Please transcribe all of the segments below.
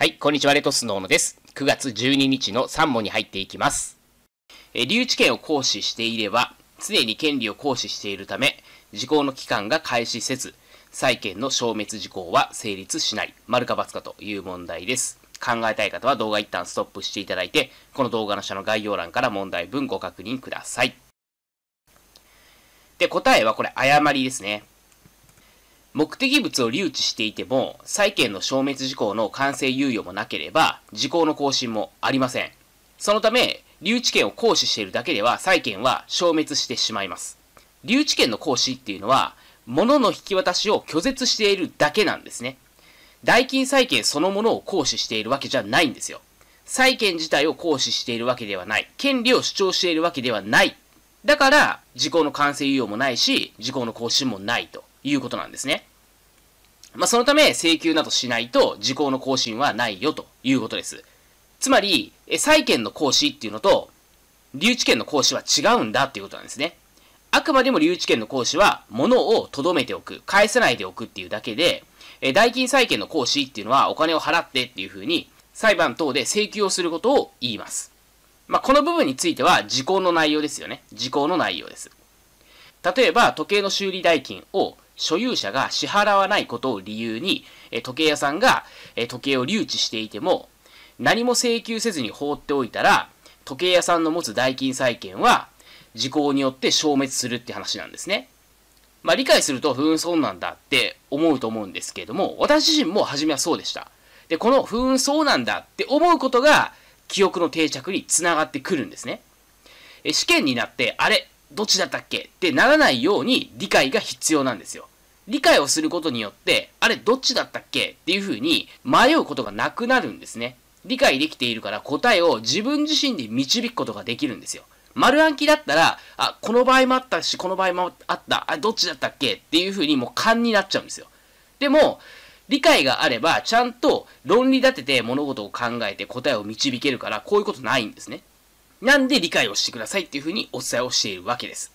はい、こんにちは、レトスの小野です。9月12日の3問に入っていきます。え留置権を行使していれば、常に権利を行使しているため、時効の期間が開始せず、債権の消滅時効は成立しない。丸か×かという問題です。考えたい方は動画一旦ストップしていただいて、この動画の下の概要欄から問題文ご確認ください。で、答えはこれ誤りですね。目的物を留置していても、債権の消滅事項の完成猶予もなければ、時効の更新もありません。そのため、留置権を行使しているだけでは債権は消滅してしまいます。留置権の行使っていうのは、物の引き渡しを拒絶しているだけなんですね。代金債権そのものを行使しているわけじゃないんですよ。債権自体を行使しているわけではない。権利を主張しているわけではない。だから、時効の完成猶予もないし、時効の更新もないと。いうことなんですね。まあ、そのため請求などしないと時効の更新はないよということです。つまり、債権の行使っていうのと、留置権の行使は違うんだっていうことなんですね。あくまでも留置権の行使は、物を留めておく、返さないでおくっていうだけで、代金債権の行使っていうのはお金を払ってっていうふうに、裁判等で請求をすることを言います。まあ、この部分については、時効の内容ですよね。時効の内容です。例えば、時計の修理代金を所有者が支払わないことを理由に、え時計屋さんが、え時計を留置していても、何も請求せずに放っておいたら、時計屋さんの持つ代金債権は、時効によって消滅するって話なんですね。まあ理解すると、不運そうなんだって思うと思うんですけれども、私自身も初めはそうでした。で、この、不運そうなんだって思うことが、記憶の定着につながってくるんですね。え試験になって、あれどっちだったっけってならないように理解が必要なんですよ。理解をすることによって、あれどっちだったっけっていうふうに迷うことがなくなるんですね。理解できているから答えを自分自身で導くことができるんですよ。丸暗記だったら、あ、この場合もあったし、この場合もあった、あ、どっちだったっけっていうふうにもう勘になっちゃうんですよ。でも、理解があれば、ちゃんと論理立てて物事を考えて答えを導けるから、こういうことないんですね。なんで理解をしてくださいっていうふうにお伝えをしているわけです。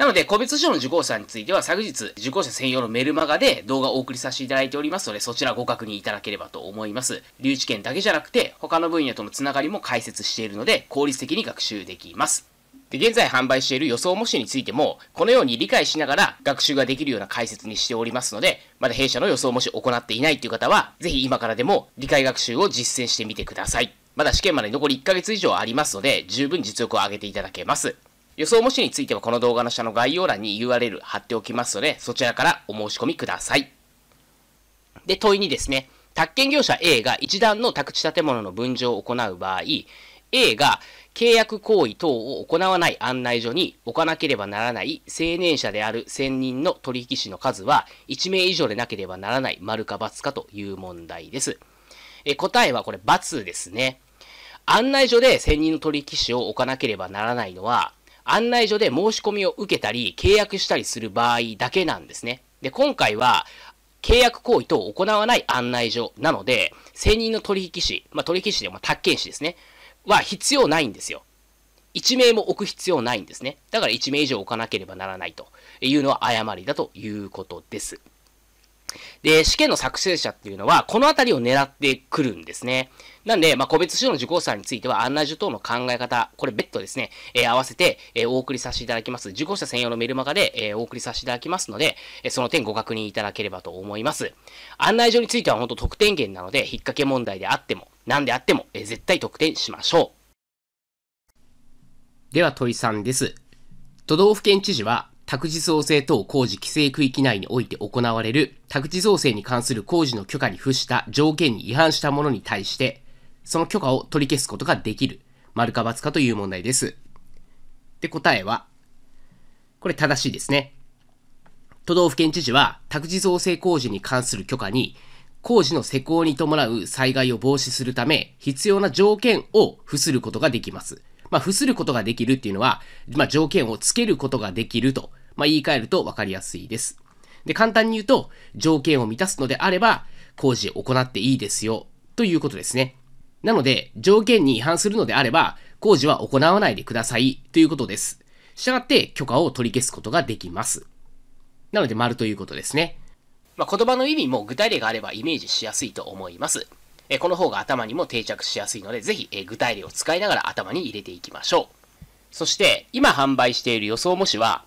なので、個別賞の受講者については、昨日、受講者専用のメルマガで動画をお送りさせていただいておりますので、そちらご確認いただければと思います。留置権だけじゃなくて、他の分野とのつながりも解説しているので、効率的に学習できます。で、現在販売している予想模試についても、このように理解しながら学習ができるような解説にしておりますので、まだ弊社の予想模試を行っていないという方は、ぜひ今からでも理解学習を実践してみてください。まだ試験まで残り1ヶ月以上ありますので、十分実力を上げていただけます。予想模試についてはこの動画の下の概要欄に URL 貼っておきますので、そちらからお申し込みください。で、問いにですね、宅建業者 A が一段の宅地建物の分譲を行う場合、A が契約行為等を行わない案内所に置かなければならない青年者である専任の取引士の数は1名以上でなければならない丸か×かという問題です。え答えはこれ×ですね。案内所で専人の取引士を置かなければならないのは案内所で申し込みを受けたり、契約したりする場合だけなんですね。で、今回は、契約行為等を行わない案内所なので、専任の取引士、まあ、取引士でも宅建士ですね、は必要ないんですよ。1名も置く必要ないんですね。だから1名以上置かなければならないというのは誤りだということです。で、試験の作成者っていうのは、このあたりを狙ってくるんですね。なんで、まあ、個別指導の受講者については、案内所等の考え方、これ別途ですね、えー、合わせて、えー、お送りさせていただきます。受講者専用のメルマガで、えー、お送りさせていただきますので、えその点ご確認いただければと思います。案内所については本当得点源なので、引っ掛け問題であっても、何であっても、え絶対得点しましょう。では問い3です。都道府県知事は宅地造成等工事規制区域内において行われる宅地造成に関する工事の許可に付した条件に違反したものに対して、その許可を取り消すことができる。丸か×かという問題です。で、答えは、これ正しいですね。都道府県知事は、宅地造成工事に関する許可に、工事の施工に伴う災害を防止するため、必要な条件を付することができます。まあ、付することができるっていうのは、まあ、条件を付けることができるとまあ、言い換えると分かりやすいです。で、簡単に言うと、条件を満たすのであれば、工事を行っていいですよ、ということですね。なので、条件に違反するのであれば、工事は行わないでください、ということです。したがって、許可を取り消すことができます。なので、丸ということですね。まあ、言葉の意味も具体例があればイメージしやすいと思います。えこの方が頭にも定着しやすいので、ぜひえ具体例を使いながら頭に入れていきましょう。そして、今販売している予想模試は、